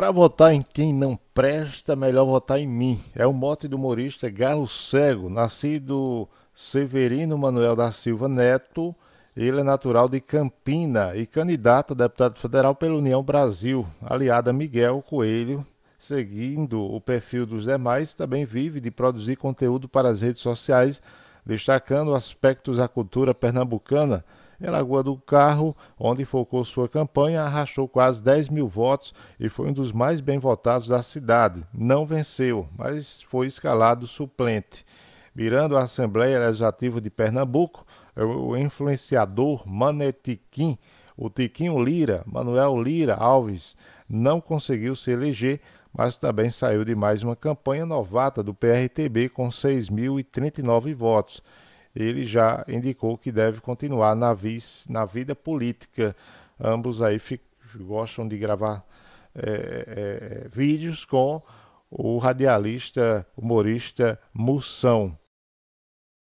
Para votar em quem não presta, melhor votar em mim. É o mote do humorista Galo Cego, nascido Severino Manuel da Silva Neto. Ele é natural de Campina e candidato a deputado federal pela União Brasil, aliada Miguel Coelho. Seguindo o perfil dos demais, também vive de produzir conteúdo para as redes sociais, destacando aspectos da cultura pernambucana em Lagoa do Carro, onde focou sua campanha, arrastou quase 10 mil votos e foi um dos mais bem votados da cidade. Não venceu, mas foi escalado suplente. Mirando a Assembleia Legislativa de Pernambuco, é o influenciador Manetiquim, o Tiquinho Lira, Manuel Lira Alves, não conseguiu se eleger, mas também saiu de mais uma campanha novata do PRTB com 6.039 votos ele já indicou que deve continuar na, vis, na vida política. Ambos aí gostam de gravar é, é, vídeos com o radialista, humorista Mussão.